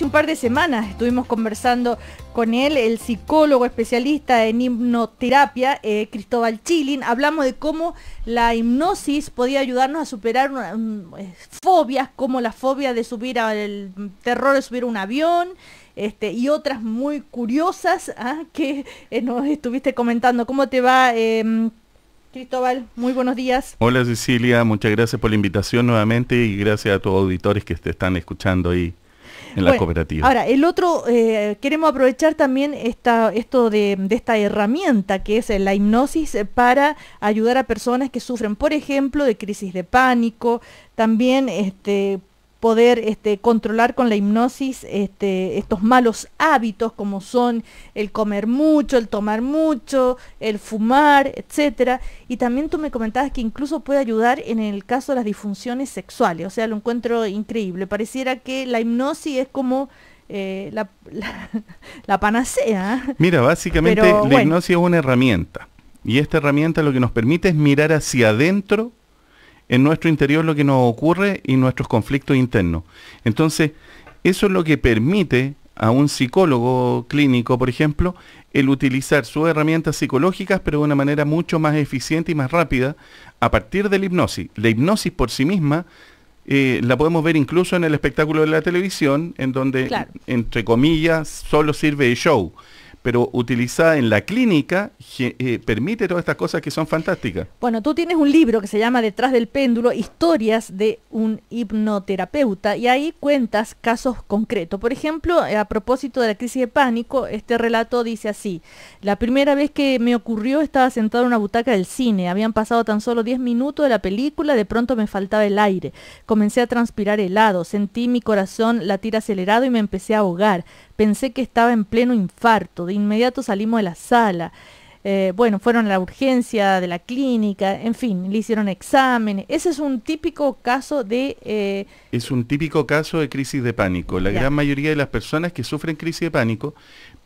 un par de semanas estuvimos conversando con él, el psicólogo especialista en hipnoterapia, eh, Cristóbal Chilin. Hablamos de cómo la hipnosis podía ayudarnos a superar mm, eh, fobias, como la fobia de subir al mm, terror de subir un avión. Este, y otras muy curiosas ¿ah? que eh, nos estuviste comentando. ¿Cómo te va, em, Cristóbal? Muy buenos días. Hola, Cecilia. Muchas gracias por la invitación nuevamente y gracias a tus auditores que te están escuchando ahí en la cooperativa. Ahora, el otro, eh, queremos aprovechar también esta, esto de, de, esta herramienta que es eh, la hipnosis eh, para ayudar a personas que sufren, por ejemplo, de crisis de pánico, también este, poder este, controlar con la hipnosis este, estos malos hábitos como son el comer mucho, el tomar mucho, el fumar, etcétera. Y también tú me comentabas que incluso puede ayudar en el caso de las disfunciones sexuales. O sea, lo encuentro increíble. Pareciera que la hipnosis es como eh, la, panacea. Mira, básicamente la hipnosis es una herramienta. Y esta herramienta lo que nos permite es mirar hacia adentro en nuestro interior lo que nos ocurre y nuestros conflictos internos. Entonces, eso es lo que permite a un psicólogo clínico, por ejemplo, el utilizar sus herramientas psicológicas, pero de una manera mucho más eficiente y más rápida, a partir de la hipnosis. La hipnosis por sí misma eh, la podemos ver incluso en el espectáculo de la televisión, en donde, entre comillas, solo sirve de show pero utilizada en la clínica eh, permite todas estas cosas que son fantásticas. Bueno, tú tienes un libro que se llama Detrás del péndulo, historias de un hipnoterapeuta, y ahí cuentas casos concretos. Por ejemplo, a propósito de la crisis de pánico, este relato dice así, la primera vez que me ocurrió estaba sentado en una butaca del cine, habían pasado tan solo 10 minutos de la película, de pronto me faltaba el aire, comencé a transpirar helado, sentí mi corazón latir acelerado y me empecé a ahogar. Pensé que estaba en pleno infarto. De inmediato salimos de la sala. Eh, bueno, fueron a la urgencia de la clínica, en fin, le hicieron exámenes. Ese es un típico caso de... Eh, es un típico caso de crisis de pánico. La gran mayoría de las personas que sufren crisis de pánico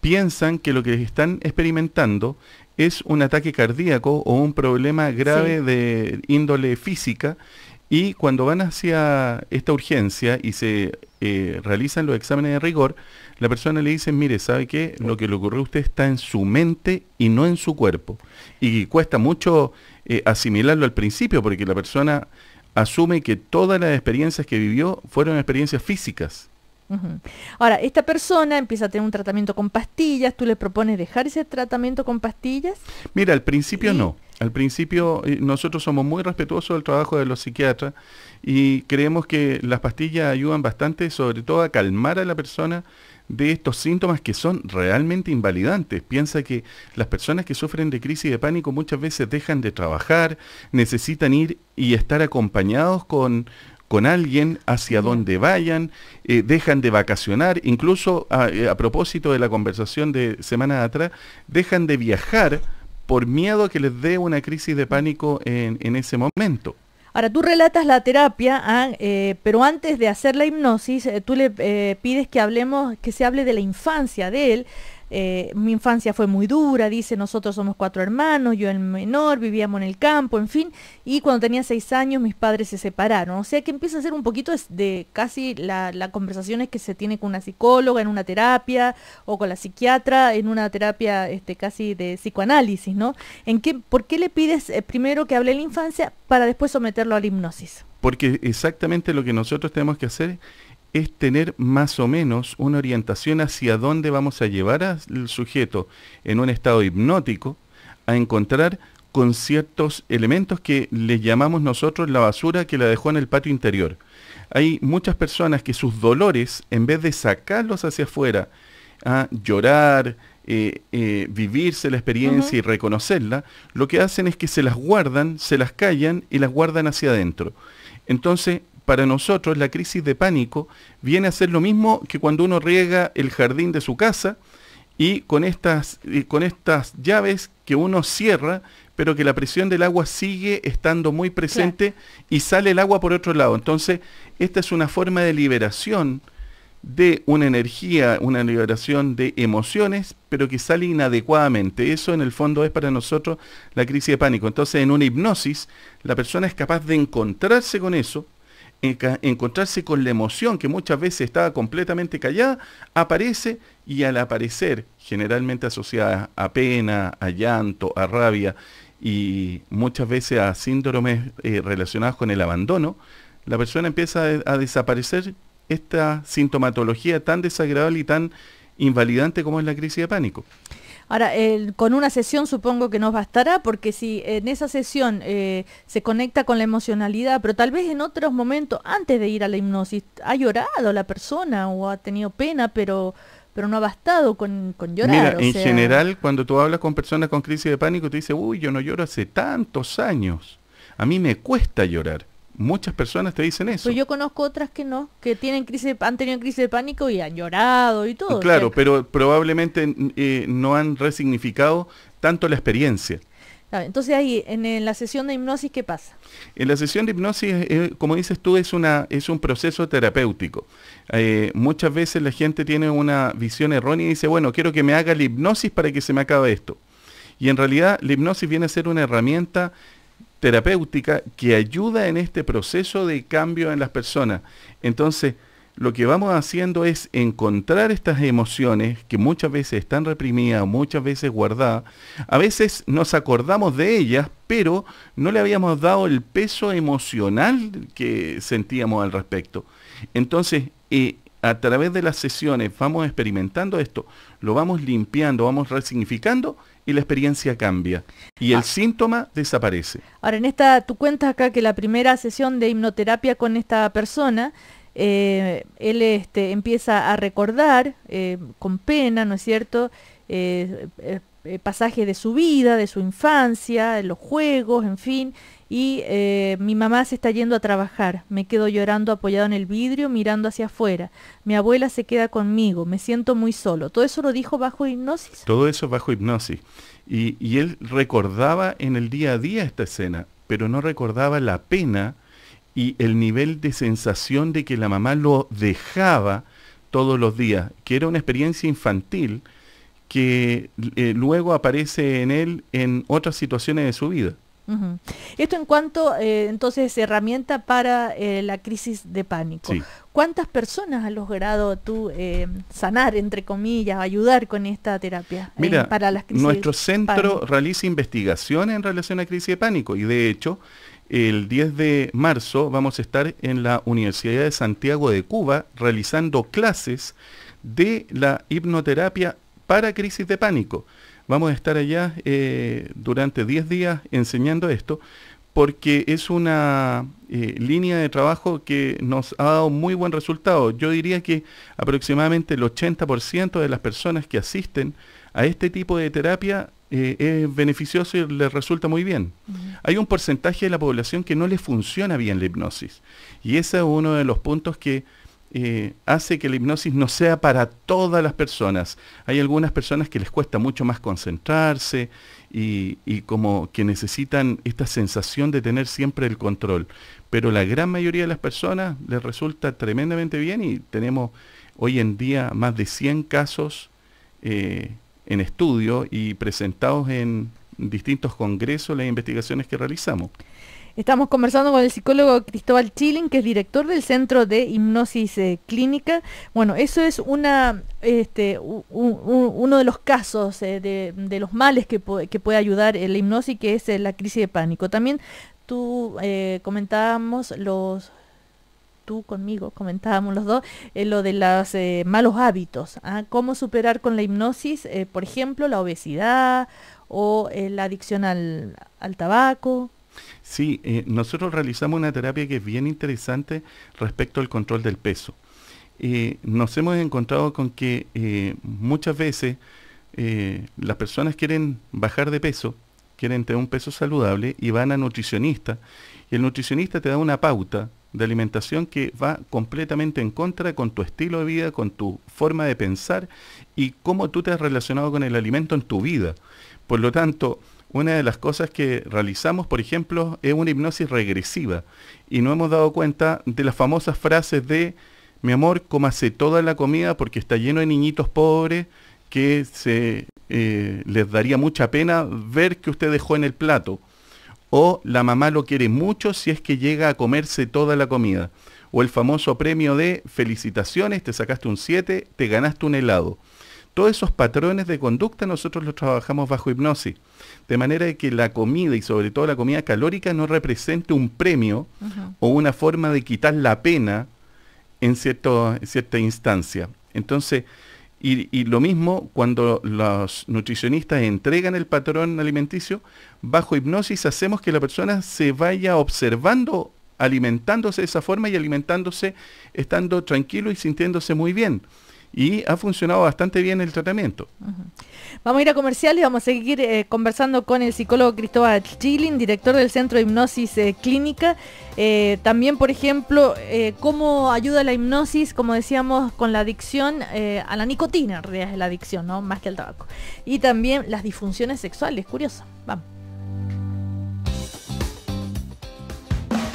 piensan que lo que están experimentando es un ataque cardíaco o un problema grave de índole física y cuando van hacia esta urgencia y se eh, realizan los exámenes de rigor, la persona le dice, mire, ¿sabe qué? Lo que le ocurrió a usted está en su mente y no en su cuerpo. Y cuesta mucho eh, asimilarlo al principio porque la persona asume que todas las experiencias que vivió fueron experiencias físicas. Ahora, esta persona empieza a tener un tratamiento con pastillas, tú le propones dejar ese tratamiento con pastillas. Mira, al principio no. Al principio eh, nosotros somos muy respetuosos del trabajo de los psiquiatras y creemos que las pastillas ayudan bastante, sobre todo a calmar a la persona de estos síntomas que son realmente invalidantes. Piensa que las personas que sufren de crisis de pánico muchas veces dejan de trabajar, necesitan ir y estar acompañados con, con alguien hacia donde vayan, eh, dejan de vacacionar, incluso eh, a, propósito de la conversación de semana atrás, dejan de viajar por miedo a que les dé una crisis de pánico en, ese momento. Ahora, tú relatas la terapia, eh, pero antes de hacer la hipnosis, eh, tú le eh, pides que hablemos, que se hable de la infancia de él, eh, mi infancia fue muy dura, dice, nosotros somos cuatro hermanos, yo el menor, vivíamos en el campo, en fin, y cuando tenía seis años mis padres se separaron. O sea que empieza a ser un poquito de casi las conversaciones que se tiene con una psicóloga en una terapia o con la psiquiatra en una terapia este, casi de psicoanálisis, ¿no? ¿En qué, ¿Por qué le pides eh, primero que hable de la infancia para después someterlo a la hipnosis? Porque exactamente lo que nosotros tenemos que hacer es tener más o menos una orientación hacia dónde vamos a llevar al sujeto en un estado hipnótico a encontrar con ciertos elementos que le llamamos nosotros la basura que la dejó en el patio interior. Hay muchas personas que sus dolores, en vez de sacarlos hacia afuera, a llorar, eh, eh, vivirse la experiencia y reconocerla, lo que hacen es que se las guardan, se las callan y las guardan hacia adentro. Entonces, para nosotros la crisis de pánico viene a ser lo mismo que cuando uno riega el jardín de su casa y con estas, con estas llaves que uno cierra, pero que la presión del agua sigue estando muy presente y sale el agua por otro lado. Entonces, esta es una forma de liberación de una energía, una liberación de emociones, pero que sale inadecuadamente. Eso en el fondo es para nosotros la crisis de pánico. Entonces, en una hipnosis, la persona es capaz de encontrarse con eso, encontrarse con la emoción que muchas veces estaba completamente callada, aparece y al aparecer, generalmente asociada a pena, a llanto, a rabia y muchas veces a síndromes eh, relacionados con el abandono, la persona empieza a desaparecer esta sintomatología tan desagradable y tan invalidante como es la crisis de pánico. Ahora, con una sesión supongo que nos bastará, porque si en esa sesión eh, se conecta con la emocionalidad, pero tal vez en otros momentos, antes de ir a la hipnosis, ha llorado la persona o ha tenido pena, pero pero no ha bastado con, con llorar. Mira, en general, cuando tú hablas con personas con crisis de pánico, te dice, uy, yo no lloro hace tantos años. A mí me cuesta llorar. Muchas personas te dicen eso. yo conozco otras que no, que tienen crisis, han tenido crisis de pánico y han llorado y todo. Claro, pero probablemente eh, no han resignificado tanto la experiencia. Entonces ahí, en, la sesión de hipnosis, ¿qué pasa? En la sesión de hipnosis, eh, eh, como dices tú, es, una, es un proceso terapéutico. muchas veces la gente tiene una visión errónea y dice, bueno, quiero que me haga la hipnosis para que se me acabe esto. Y en realidad la hipnosis viene a ser una herramienta terapéutica que ayuda en este proceso de cambio en las personas. Entonces, lo que vamos haciendo es encontrar estas emociones que muchas veces están reprimidas, muchas veces guardadas. A veces nos acordamos de ellas, pero no le habíamos dado el peso emocional que sentíamos al respecto. Entonces, eh, a través de las sesiones vamos experimentando esto, lo vamos limpiando, vamos resignificando y la experiencia cambia y el ah. síntoma desaparece. Ahora, en esta, tú cuentas acá que la primera sesión de hipnoterapia con esta persona, eh, él este, empieza a recordar eh, con pena, ¿no es cierto? Eh, pasaje eh, pasajes de su vida, de su infancia, de los juegos, en fin. Y eh, mi mamá se está yendo a trabajar. Me quedo llorando apoyado en el vidrio, mirando hacia afuera. Mi abuela se queda conmigo. Me siento muy solo. Todo eso lo dijo bajo hipnosis. Todo eso bajo hipnosis. Y, y él recordaba en el día a día esta escena, pero no recordaba la pena y el nivel de sensación de que la mamá lo dejaba todos los días, que era una experiencia infantil que eh, luego aparece en él en otras situaciones de su vida. Esto en cuanto, eh, entonces, herramienta para eh, la crisis de pánico. ¿Cuántas personas has logrado tú sanar, entre comillas, ayudar con esta terapia Mira, para las crisis Nuestro centro realiza investigaciones en relación a crisis de pánico y, de hecho, el 10 de marzo vamos a estar en la Universidad de Santiago de Cuba realizando clases de la hipnoterapia para crisis de pánico. Vamos a estar allá eh, durante 10 días enseñando esto porque es una eh, línea de trabajo que nos ha dado muy buen resultado. Yo diría que aproximadamente el 80% de las personas que asisten a este tipo de terapia eh, es beneficioso y les resulta muy bien. Hay un porcentaje de la población que no le funciona bien la hipnosis y ese es uno de los puntos que eh, hace que la hipnosis no sea para todas las personas. Hay algunas personas que les cuesta mucho más concentrarse y, como que necesitan esta sensación de tener siempre el control. Pero la gran mayoría de las personas les resulta tremendamente bien y tenemos hoy en día más de 100 casos eh, en estudio y presentados en distintos congresos las investigaciones que realizamos. Estamos conversando con el psicólogo Cristóbal Chilling, que es director del Centro de Hipnosis eh, Clínica. Bueno, eso es este, uno de los casos eh, de, los males que, puede ayudar la hipnosis, que es eh, la crisis de pánico. También tú comentábamos los tú conmigo comentábamos los dos lo de los malos hábitos, ¿ah? cómo superar con la hipnosis, por ejemplo, la obesidad o la adicción al tabaco. Sí, eh, nosotros realizamos una terapia que es bien interesante respecto al control del peso. Eh, nos hemos encontrado con que eh, muchas veces las personas quieren bajar de peso, quieren tener un peso saludable y van a nutricionista. Y el nutricionista te da una pauta de alimentación que va completamente en contra con tu estilo de vida, con tu forma de pensar y cómo tú te has relacionado con el alimento en tu vida. Por lo tanto, una de las cosas que realizamos, por ejemplo, es una hipnosis regresiva y no hemos dado cuenta de las famosas frases de mi amor, cómase toda la comida porque está lleno de niñitos pobres que se, eh, les daría mucha pena ver que usted dejó en el plato. O la mamá lo quiere mucho si es que llega a comerse toda la comida. O el famoso premio de felicitaciones, te sacaste un 7, te ganaste un helado. Todos esos patrones de conducta nosotros los trabajamos bajo hipnosis, de manera que la comida y sobre todo la comida calórica no represente un premio o una forma de quitar la pena en, cierta instancia. Entonces, y, y, lo mismo cuando los nutricionistas entregan el patrón alimenticio, bajo hipnosis hacemos que la persona se vaya observando, alimentándose de esa forma y alimentándose estando tranquilo y sintiéndose muy bien y ha funcionado bastante bien el tratamiento. Vamos a ir a comerciales, vamos a seguir eh, conversando con el psicólogo Cristóbal Chilin, director del Centro de Hipnosis eh, Clínica. Eh, también, por ejemplo, cómo ayuda la hipnosis, como decíamos, con la adicción a la nicotina, en realidad es la adicción, ¿no? Más que al tabaco. Y también las disfunciones sexuales, curioso. Vamos.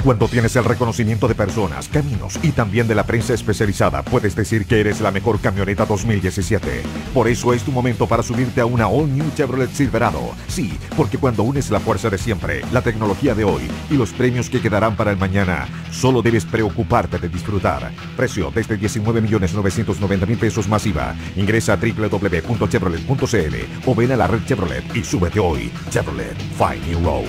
Cuando tienes el reconocimiento de personas, caminos y también de la prensa especializada, puedes decir que eres la mejor camioneta 2017. Por eso es tu momento para subirte a una All New Chevrolet Silverado. Sí, porque cuando unes la fuerza de siempre, la tecnología de hoy y los premios que quedarán para el mañana, solo debes preocuparte de disfrutar. Precio desde 19.990.000 pesos masiva. Ingresa a www.chevrolet.cl o ven a la red Chevrolet y súbete hoy. Chevrolet, Find New Road.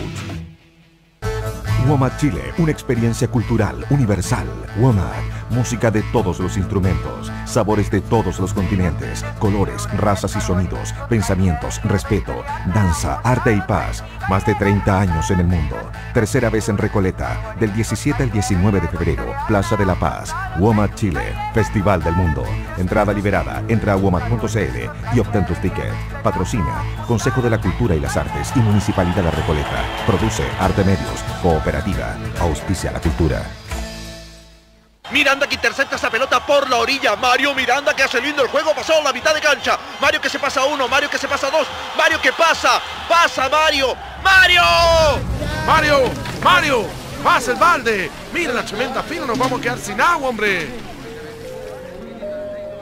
WOMAD Chile, una experiencia cultural universal. WOMAD Música de todos los instrumentos, sabores de todos los continentes, colores, razas y sonidos, pensamientos, respeto, danza, arte y paz. Más de 30 años en el mundo. Tercera vez en Recoleta, del 17 al 19 de febrero, Plaza de la Paz, Womat Chile, Festival del Mundo. Entrada liberada, entra a womat.cl y obtén tu ticket. Patrocina Consejo de la Cultura y las Artes y Municipalidad de Recoleta. Produce Arte Medios, Cooperativa, Auspicia la Cultura. Miranda que intercepta esa pelota por la orilla. Mario Miranda que hace lindo el juego. Pasó la mitad de cancha. Mario que se pasa uno. Mario que se pasa dos. Mario que pasa. Pasa Mario. Mario. Mario. Mario. Pasa el balde. Mira la tremenda fila. Nos vamos a quedar sin agua, hombre.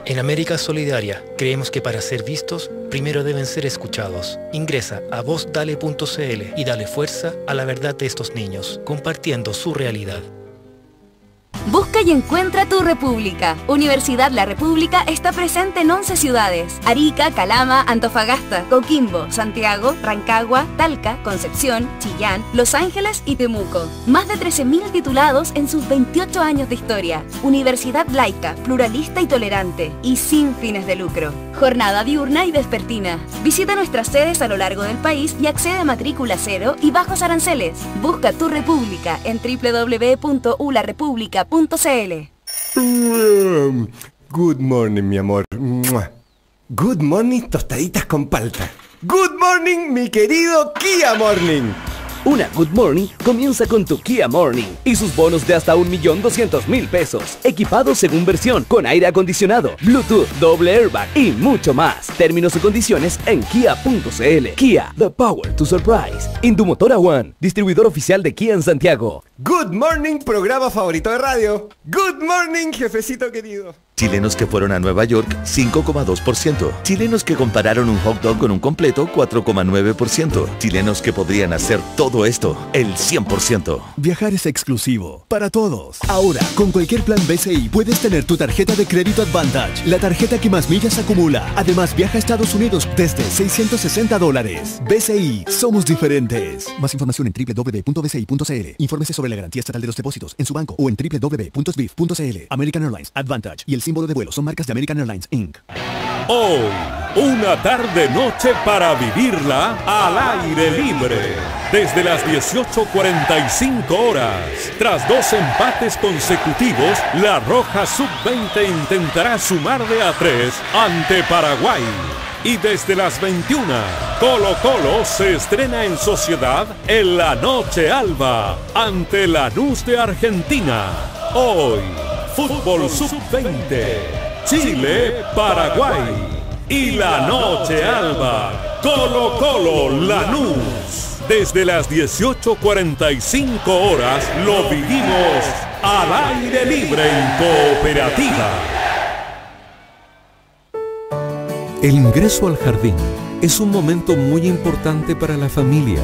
En América Solidaria creemos que para ser vistos, primero deben ser escuchados. Ingresa a vozdale.cl y dale fuerza a la verdad de estos niños, compartiendo su realidad. Busca y encuentra tu república. Universidad La República está presente en 11 ciudades. Arica, Calama, Antofagasta, Coquimbo, Santiago, Rancagua, Talca, Concepción, Chillán, Los Ángeles y Temuco. Más de 13.000 titulados en sus 28 años de historia. Universidad laica, pluralista y tolerante. Y sin fines de lucro. Jornada diurna y despertina. Visita nuestras sedes a lo largo del país y accede a matrícula cero y bajos aranceles. Busca tu república en www.ularepública.com. Mm, good morning, mi amor. Good morning, tostaditas con palta. Good morning, mi querido Kia Morning. Una Good Morning comienza con tu Kia Morning y sus bonos de hasta 1.200.000 pesos, Equipado según versión, con aire acondicionado, Bluetooth, doble airbag y mucho más. Términos y condiciones en kia.cl. Kia, the power to surprise. Indumotora One, distribuidor oficial de Kia en Santiago. Good Morning, programa favorito de radio. Good Morning, jefecito querido. Chilenos que fueron a Nueva York, 5,2%. Chilenos que compararon un hot dog con un completo, 4,9%. Chilenos que podrían hacer todo esto, el 100%. Viajar es exclusivo, para todos. Ahora, con cualquier plan BCI puedes tener tu tarjeta de crédito Advantage, la tarjeta que más millas acumula. Además, viaja a Estados Unidos desde 660 dólares. BCI, somos diferentes. Más información en www.bci.cl. Infórmese sobre la garantía estatal de los depósitos en su banco o en www.sbif.cl. American Airlines, Advantage y el símbolo de vuelo son marcas de American Airlines Inc. Hoy, una tarde noche para vivirla al aire libre. Desde las 18.45 horas, tras dos empates consecutivos, la Roja Sub-20 intentará sumar de a tres ante Paraguay. Y desde las 21, Colo Colo se estrena en Sociedad en la Noche Alba ante la Luz de Argentina. Hoy, Fútbol Sub-20, Chile-Paraguay y la noche alba, Colo Colo Lanús. Desde las 18.45 horas lo vivimos al aire libre en cooperativa. El ingreso al jardín es un momento muy importante para la familia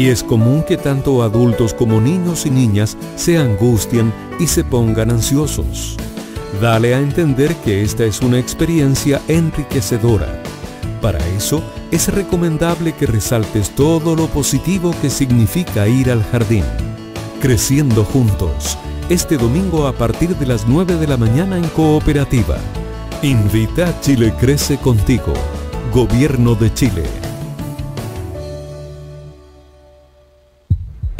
y es común que tanto adultos como niños y niñas se angustien y se pongan ansiosos. Dale a entender que esta es una experiencia enriquecedora. Para eso, es recomendable que resaltes todo lo positivo que significa ir al jardín. Creciendo juntos, este domingo a partir de las 9 de la mañana en cooperativa. Invita a Chile Crece contigo, Gobierno de Chile.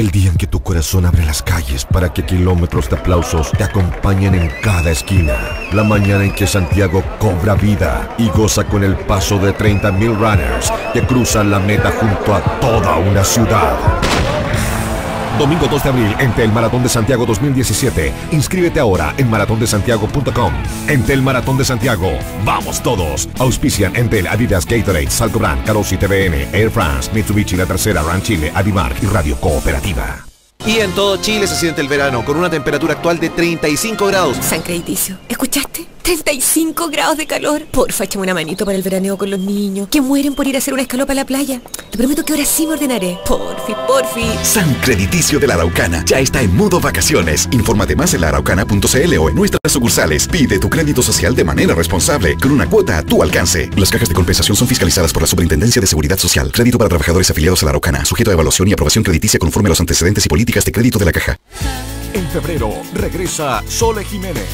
El día en que tu corazón abre las calles para que kilómetros de aplausos te acompañen en cada esquina. La mañana en que Santiago cobra vida y goza con el paso de 30.000 runners que cruzan la meta junto a toda una ciudad. Domingo 2 de abril, el Maratón de Santiago 2017. Inscríbete ahora en maratondesantiago.com. el Maratón de Santiago. Vamos todos. Auspician Entel, Adidas, Gatorade, Salcobrand, Carosi TVN, Air France, Mitsubishi, La Tercera, Ran Chile, Adimark y Radio Cooperativa. Y en todo Chile se siente el verano con una temperatura actual de 35 grados. San Cristicio, ¿escuchaste? 35 grados de calor. Porfa, échame una manito para el veraneo con los niños, que mueren por ir a hacer una escalopa a la playa. Te prometo que ahora sí me ordenaré. Porfi, porfi. San Crediticio de la Araucana ya está en modo vacaciones. Infórmate más en Araucana.cl o en nuestras sucursales. Pide tu crédito social de manera responsable, con una cuota a tu alcance. Las cajas de compensación son fiscalizadas por la Superintendencia de Seguridad Social. Crédito para trabajadores afiliados a la Araucana, sujeto a evaluación y aprobación crediticia conforme a los antecedentes y políticas de crédito de la caja. En febrero regresa Sole Jiménez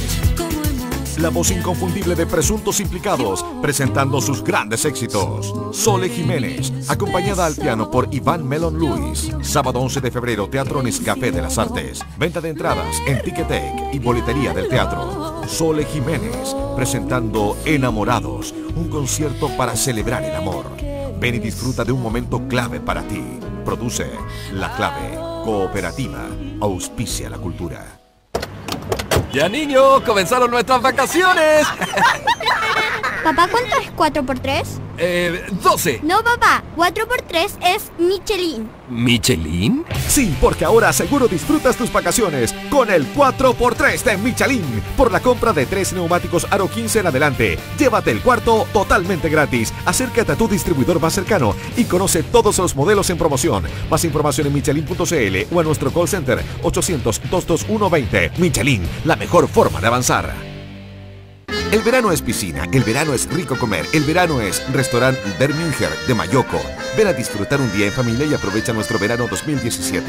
la voz inconfundible de presuntos implicados, presentando sus grandes éxitos. Sole Jiménez, acompañada al piano por Iván Melon Luis. Sábado 11 de febrero, Teatro Café de las Artes. Venta de entradas en Ticketek y Boletería del Teatro. Sole Jiménez, presentando Enamorados, un concierto para celebrar el amor. Ven y disfruta de un momento clave para ti. Produce La Clave, Cooperativa, Auspicia la Cultura. Ya niños! comenzaron nuestras vacaciones. Papá, ¿cuánto es 4 por 3? Eh, 12. No, papá, 4 por 3 es Michelin. ¿Michelin? Sí, porque ahora seguro disfrutas tus vacaciones con el 4x3 de Michelin. Por la compra de tres neumáticos Aro 15 en adelante, llévate el cuarto totalmente gratis. Acércate a tu distribuidor más cercano y conoce todos los modelos en promoción. Más información en michelin.cl o a nuestro call center 800-221-20. Michelin, la mejor forma de avanzar. El verano es piscina, el verano es rico comer, el verano es restaurante Berminger de Mayoco. Ven a disfrutar un día en familia y aprovecha nuestro verano 2017.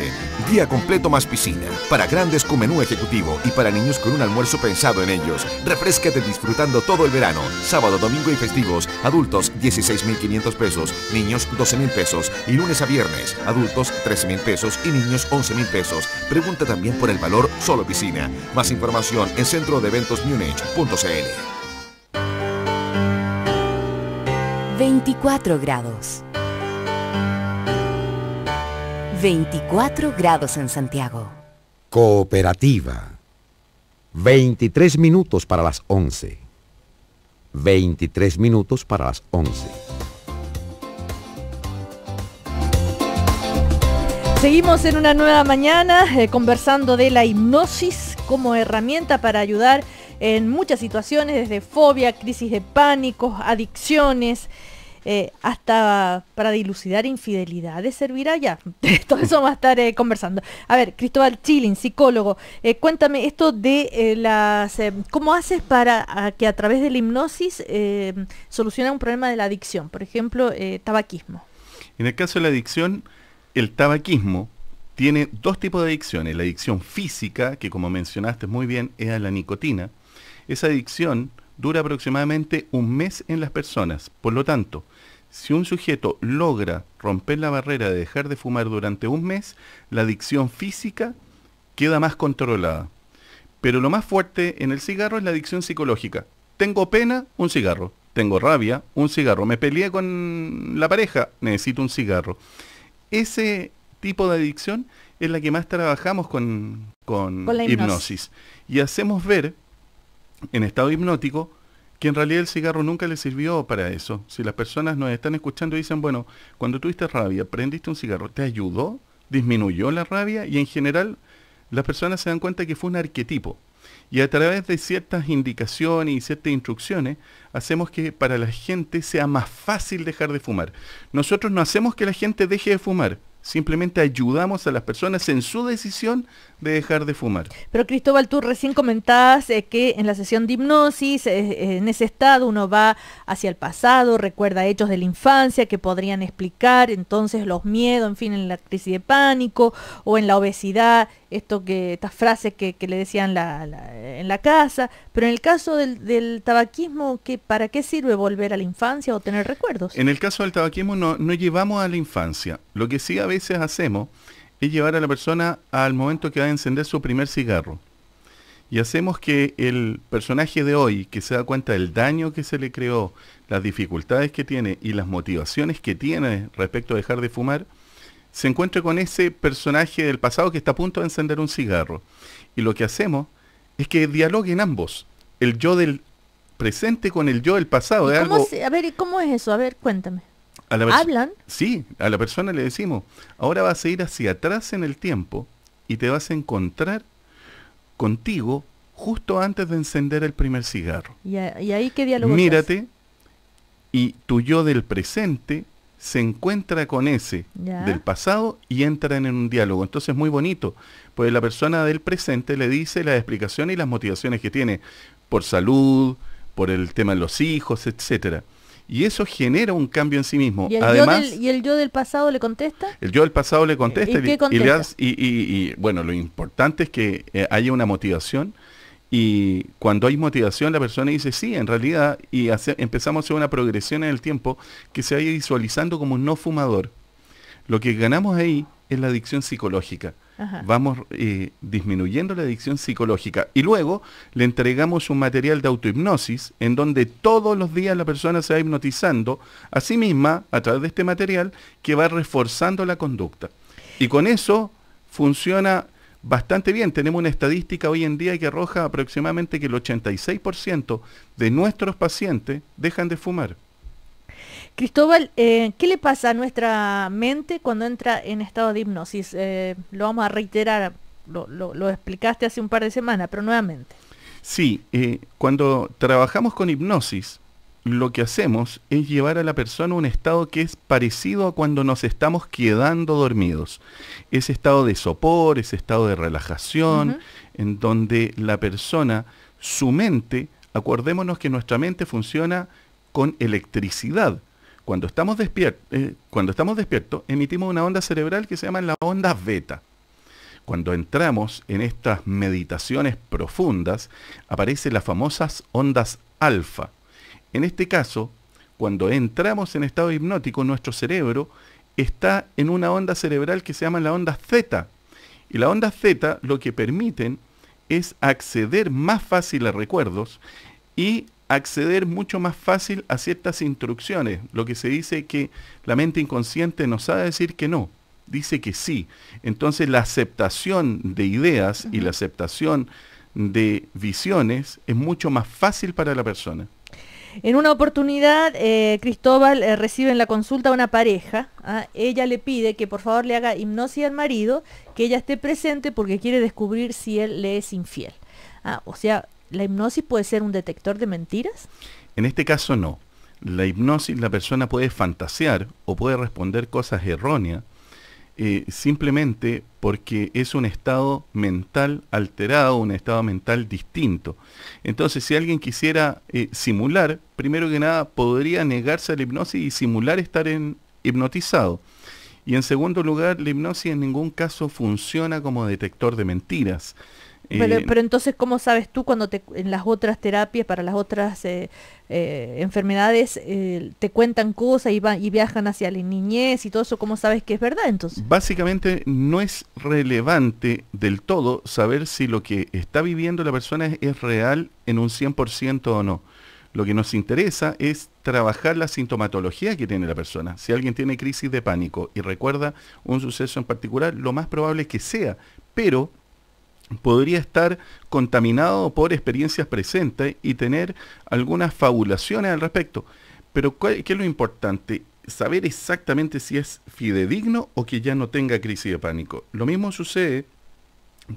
Día completo más piscina, para grandes con menú ejecutivo y para niños con un almuerzo pensado en ellos. Refrescate disfrutando todo el verano, sábado, domingo y festivos, adultos 16.500 pesos, niños 12.000 pesos y lunes a viernes, adultos 13.000 pesos y niños 11.000 pesos. Pregunta también por el valor solo piscina. Más información en centro de eventos 24 grados. 24 grados en Santiago. Cooperativa. 23 minutos para las 11. 23 minutos para las 11. Seguimos en una nueva mañana eh, conversando de la hipnosis como herramienta para ayudar en muchas situaciones, desde fobia, crisis de pánico, adicciones. Eh, hasta para dilucidar infidelidades servirá ya. Todo eso vamos a estar eh, conversando. A ver, Cristóbal Chilin, psicólogo, eh, cuéntame esto de las... ¿Cómo haces para que a través de la hipnosis solucione un problema de la adicción? Por ejemplo, tabaquismo. En el caso de la adicción, el tabaquismo tiene dos tipos de adicciones. La adicción física, que como mencionaste muy bien, es a la nicotina. Esa adicción dura aproximadamente un mes en las personas. Por lo tanto, si un sujeto logra romper la barrera de dejar de fumar durante un mes, la adicción física queda más controlada. Pero lo más fuerte en el cigarro es la adicción psicológica. Tengo pena, un cigarro. Tengo rabia, un cigarro. Me peleé con la pareja, necesito un cigarro. Ese tipo de adicción es la que más trabajamos con, hipnosis. Y hacemos ver en estado hipnótico que en realidad el cigarro nunca le sirvió para eso. Si las personas nos están escuchando y dicen, bueno, cuando tuviste rabia, prendiste un cigarro, ¿te ayudó? ¿Disminuyó la rabia? Y en general las personas se dan cuenta que fue un arquetipo. Y a través de ciertas indicaciones y ciertas instrucciones, hacemos que para la gente sea más fácil dejar de fumar. Nosotros no hacemos que la gente deje de fumar, simplemente ayudamos a las personas en su decisión de dejar de fumar. Pero Cristóbal, tú recién comentabas eh, que en la sesión de hipnosis, eh, eh, en ese estado uno va hacia el pasado, recuerda hechos de la infancia que podrían explicar entonces los miedos, en fin, en la crisis de pánico o en la obesidad, esto que, estas frases que, le decían en la casa, pero en el caso del, tabaquismo, ¿qué, ¿para qué sirve volver a la infancia o tener recuerdos? En el caso del tabaquismo no, no llevamos a la infancia, lo que sí a veces hacemos es llevar a la persona al momento que va a encender su primer cigarro. Y hacemos que el personaje de hoy, que se da cuenta del daño que se le creó, las dificultades que tiene y las motivaciones que tiene respecto a dejar de fumar, se encuentre con ese personaje del pasado que está a punto de encender un cigarro. Y lo que hacemos es que dialoguen ambos, el yo del presente con el yo del pasado. a ver, ¿y cómo es eso? A ver, cuéntame. ¿Hablan? Sí, a la persona le decimos, ahora vas a ir hacia atrás en el tiempo y te vas a encontrar contigo justo antes de encender el primer cigarro. ¿Y, ahí qué diálogo? Mírate y tu yo del presente se encuentra con ese del pasado y entran en un diálogo. Entonces es muy bonito, pues la persona del presente le dice las explicaciones y las motivaciones que tiene por salud, por el tema de los hijos, etcétera. Y eso genera un cambio en sí mismo. ¿Y el, Además, yo, del, ¿y el yo del pasado le contesta? El yo del pasado le contesta. ¿Y, bueno, lo importante es que eh, haya una motivación y cuando hay motivación, la persona dice, sí, en realidad, y empezamos a hacer una progresión en el tiempo que se vaya visualizando como no fumador. Lo que ganamos ahí es la adicción psicológica. Vamos eh, disminuyendo la adicción psicológica. Y luego le entregamos un material de autohipnosis en donde todos los días la persona se va hipnotizando a sí misma a través de este material que va reforzando la conducta. Y con eso funciona bastante bien. Tenemos una estadística hoy en día que arroja aproximadamente que el 86% de nuestros pacientes dejan de fumar. Cristóbal, eh, ¿qué le pasa a nuestra mente cuando entra en estado de hipnosis? Eh, lo vamos a reiterar, lo, explicaste hace un par de semanas, pero nuevamente. Sí, eh, cuando trabajamos con hipnosis, lo que hacemos es llevar a la persona a un estado que es parecido a cuando nos estamos quedando dormidos. Ese estado de sopor, ese estado de relajación, en donde la persona, su mente, acordémonos que nuestra mente funciona con electricidad. Cuando estamos, eh, cuando estamos despiertos, emitimos una onda cerebral que se llama la onda beta. Cuando entramos en estas meditaciones profundas, aparecen las famosas ondas alfa en este caso, cuando entramos en estado hipnótico, nuestro cerebro está en una onda cerebral que se llama la onda Z. Y la onda Z lo que permiten es acceder más fácil a recuerdos y acceder mucho más fácil a ciertas instrucciones. Lo que se dice que la mente inconsciente nos sabe decir que no, dice que sí. Entonces la aceptación de ideas y la aceptación de visiones es mucho más fácil para la persona. En una oportunidad, eh, Cristóbal eh, recibe en la consulta a una pareja. ¿ah? Ella le pide que por favor le haga hipnosis al marido, que ella esté presente porque quiere descubrir si él le es infiel. Ah, o sea, ¿la hipnosis puede ser un detector de mentiras? En este caso no. La hipnosis, la persona puede fantasear o puede responder cosas erróneas eh, simplemente porque es un estado mental alterado, un estado mental distinto. Entonces, si alguien quisiera eh, simular, primero que nada, podría negarse a la hipnosis y simular estar en, hipnotizado. Y en segundo lugar, la hipnosis en ningún caso funciona como detector de mentiras. Pero, entonces, ¿cómo sabes tú cuando te, en las otras terapias, para las otras eh, eh, enfermedades, eh, te cuentan cosas y, y viajan hacia la niñez y todo eso? ¿Cómo sabes que es verdad entonces? Básicamente no es relevante del todo saber si lo que está viviendo la persona es, es real en un 100% o no. Lo que nos interesa es trabajar la sintomatología que tiene la persona. Si alguien tiene crisis de pánico y recuerda un suceso en particular, lo más probable es que sea, pero podría estar contaminado por experiencias presentes y tener algunas fabulaciones al respecto. Pero ¿qué es lo importante? Saber exactamente si es fidedigno o que ya no tenga crisis de pánico. Lo mismo sucede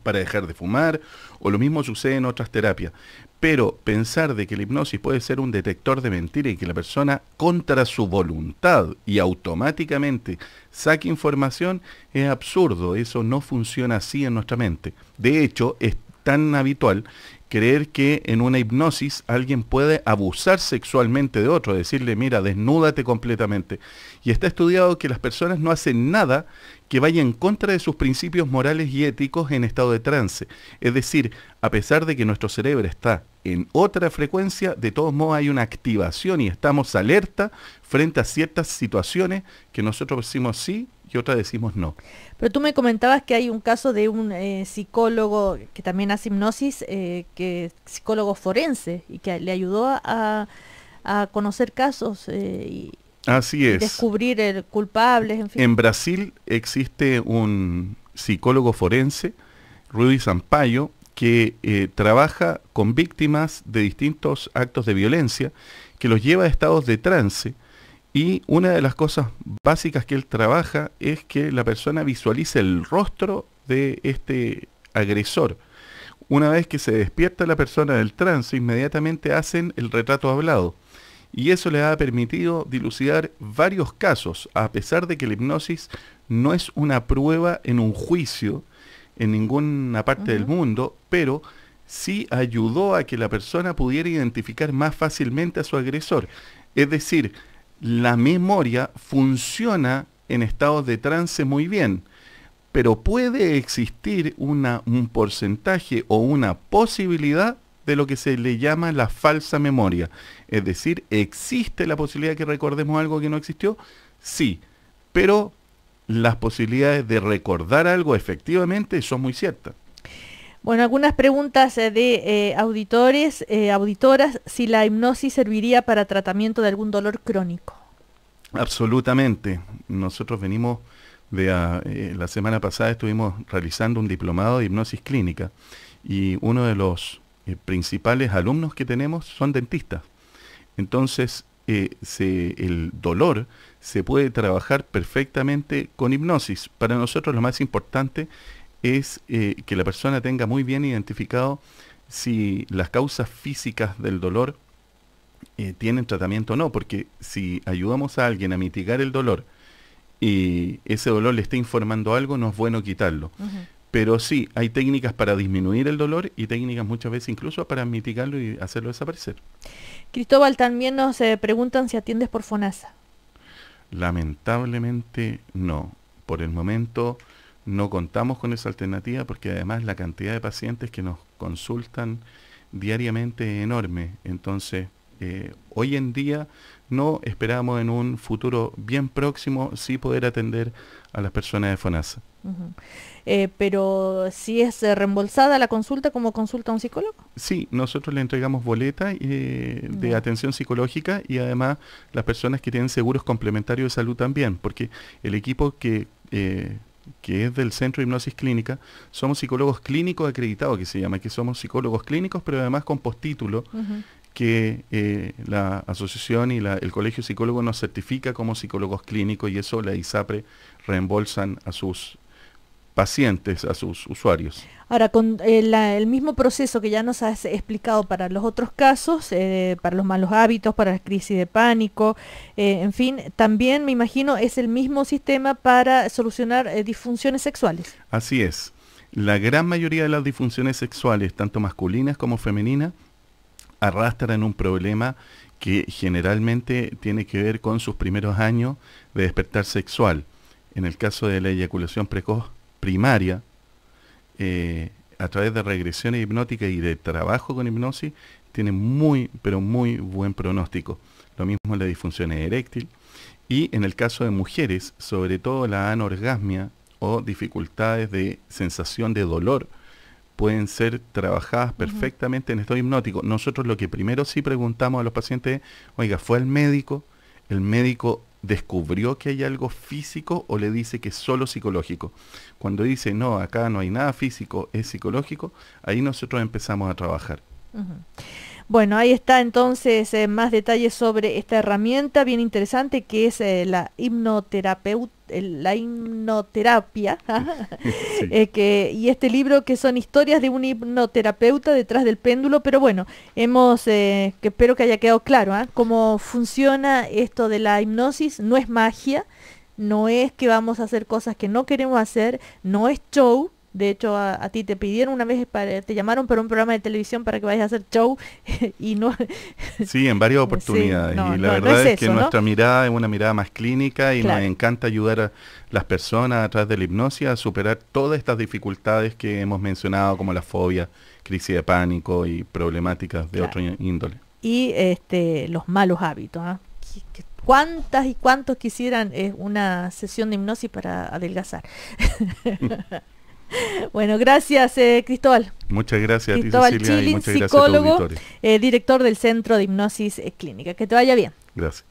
para dejar de fumar o lo mismo sucede en otras terapias. Pero pensar de que la hipnosis puede ser un detector de mentira y que la persona contra su voluntad y automáticamente saque información es absurdo. Eso no funciona así en nuestra mente. De hecho, es tan habitual creer que en una hipnosis alguien puede abusar sexualmente de otro, decirle, mira, desnúdate completamente. Y está estudiado que las personas no hacen nada que vaya en contra de sus principios morales y éticos en estado de trance. Es decir, a pesar de que nuestro cerebro está en otra frecuencia, de todos modos hay una activación y estamos alerta frente a ciertas situaciones que nosotros decimos sí y otras decimos no. Pero tú me comentabas que hay un caso de un eh, psicólogo que también hace hipnosis, eh, que psicólogo forense, y que le ayudó a, conocer casos eh, Así es. Descubrir el culpable, en fin. En Brasil existe un psicólogo forense, Rudy Sampaio, que eh, trabaja con víctimas de distintos actos de violencia, que los lleva a estados de trance. Y una de las cosas básicas que él trabaja es que la persona visualice el rostro de este agresor. Una vez que se despierta la persona del trance, inmediatamente hacen el retrato hablado y eso le ha permitido dilucidar varios casos, a pesar de que la hipnosis no es una prueba en un juicio en ninguna parte del mundo, pero sí ayudó a que la persona pudiera identificar más fácilmente a su agresor. Es decir, la memoria funciona en estados de trance muy bien, pero puede existir una, un porcentaje o una posibilidad de lo que se le llama la falsa memoria. Es decir, ¿existe la posibilidad que recordemos algo que no existió? Sí, pero las posibilidades de recordar algo efectivamente son muy ciertas. Bueno, algunas preguntas eh, de eh, auditores, eh, auditoras, si la hipnosis serviría para tratamiento de algún dolor crónico. Absolutamente. Nosotros venimos de ah, la semana pasada estuvimos realizando un diplomado de hipnosis clínica y uno de los eh, principales alumnos que tenemos son dentistas. Entonces, eh, se, el dolor se puede trabajar perfectamente con hipnosis. Para nosotros lo más importante es eh, que la persona tenga muy bien identificado si las causas físicas del dolor tienen tratamiento o no, porque si ayudamos a alguien a mitigar el dolor y ese dolor le está informando algo, no es bueno quitarlo. Pero sí, hay técnicas para disminuir el dolor y técnicas muchas veces incluso para mitigarlo y hacerlo desaparecer. Cristóbal, también nos eh, preguntan si atiendes por FONASA. Lamentablemente no. Por el momento no contamos con esa alternativa porque además la cantidad de pacientes que nos consultan diariamente es enorme. Entonces, eh, hoy en día no esperamos en un futuro bien próximo sí poder atender a las personas de FONASA. Eh, pero si es eh, reembolsada la consulta como consulta a un psicólogo. Sí, nosotros le entregamos boleta eh, de atención psicológica y además las personas que tienen seguros complementarios de salud también, porque el equipo que... es del Centro de Hipnosis Clínica, somos psicólogos clínicos acreditados, que se llama, que somos psicólogos clínicos, pero además con postítulo, que la asociación y la, el colegio psicólogo nos certifica como psicólogos clínicos y eso la ISAPRE reembolsan a sus pacientes, a sus usuarios. Ahora, con eh, el mismo proceso que ya nos has explicado para los otros casos, eh, para los malos hábitos, para la crisis de pánico, eh, en fin, también me imagino es el mismo sistema para solucionar disfunciones sexuales. Así es. La gran mayoría de las disfunciones sexuales, tanto masculinas como femeninas, arrastran un problema que generalmente tiene que ver con sus primeros años de despertar sexual. En el caso de la eyaculación precoz, primaria, eh, a través de regresiones hipnóticas y de trabajo con hipnosis, tiene muy, pero muy buen pronóstico. Lo mismo en la disfunción eréctil. Y en el caso de mujeres, sobre todo la anorgasmia o dificultades de sensación de dolor, pueden ser trabajadas perfectamente en estado hipnótico. Nosotros lo que primero sí preguntamos a los pacientes es, oiga, ¿fue al médico? ¿El médico descubrió que hay algo físico o le dice que es solo psicológico. Cuando dice, no, acá no hay nada físico, es psicológico, ahí nosotros empezamos a trabajar. Bueno, ahí está entonces eh, más detalles sobre esta herramienta bien interesante que es eh, la hipnoterapeuta la hipnoterapia eh, y este libro que son historias de un hipnoterapeuta detrás del péndulo pero bueno hemos que espero que haya quedado claro ¿ah? cómo funciona esto de la hipnosis no es magia no es que vamos a hacer cosas que no queremos hacer no es show de hecho, a, ti te pidieron una vez, para, te llamaron para un programa de televisión para que vayas a hacer show y no... sí, en varias oportunidades. y la verdad es, que nuestra mirada es una mirada más clínica y me nos encanta ayudar a las personas a través de la hipnosis a superar todas estas dificultades que hemos mencionado, como la fobia, crisis de pánico y problemáticas de otro índole. Y este, los malos hábitos. ¿ah? ¿Cuántas y cuántos quisieran eh, una sesión de hipnosis para adelgazar? Bueno, gracias eh, Cristóbal. Muchas gracias Cristóbal a ti, Cecilia, psicólogo, eh, director del Centro de Hipnosis eh, Clínica. Que te vaya bien. Gracias.